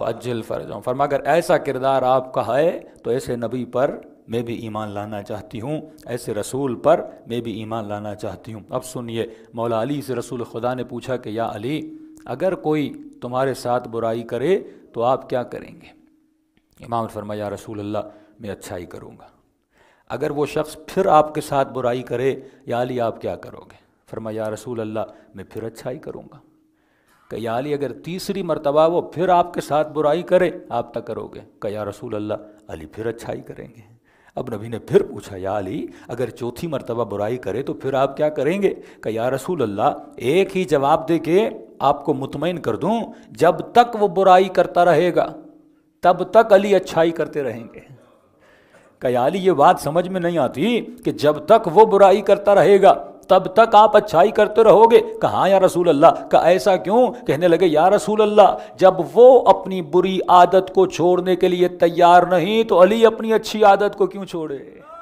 वजिल फ़र्जों फरमा अगर ऐसा किरदार आपका है तो ऐसे नबी पर मैं भी ईमान लाना चाहती हूँ ऐसे रसूल पर मैं भी ईमान लाना चाहती हूँ अब सुनिए मौला अली से रसूल खुदा ने पूछा कि या अली अगर कोई तुम्हारे साथ बुराई करे तो आप क्या करेंगे इमाम फरमाया रसूल अल्लाह मैं अच्छा ही करूँगा अगर वो शख्स फिर आपके साथ बुराई करे या अली आप क्या करोगे या रसूल अल्लाह मैं फिर अच्छा ही करूँगा कयाली अगर तीसरी मरतबा वो फिर आपके साथ बुराई करे आप तक करोगे कया रसूल अल्लाह अली फिर अच्छाई करेंगे अब नबी ने फिर पूछा या अली अगर चौथी मरतबा बुराई करे तो फिर आप क्या करेंगे कया रसूल अल्लाह एक ही जवाब दे के आपको मुतमिन कर दूँ जब तक वो बुराई करता रहेगा तब तक अली अच्छाई करते रहेंगे कयाली ये बात समझ में नहीं आती कि जब तक वो बुराई करता रहेगा तब तक आप अच्छाई करते रहोगे कहाँ या रसूल अल्लाह का ऐसा क्यों कहने लगे या रसूल अल्लाह जब वो अपनी बुरी आदत को छोड़ने के लिए तैयार नहीं तो अली अपनी अच्छी आदत को क्यों छोड़े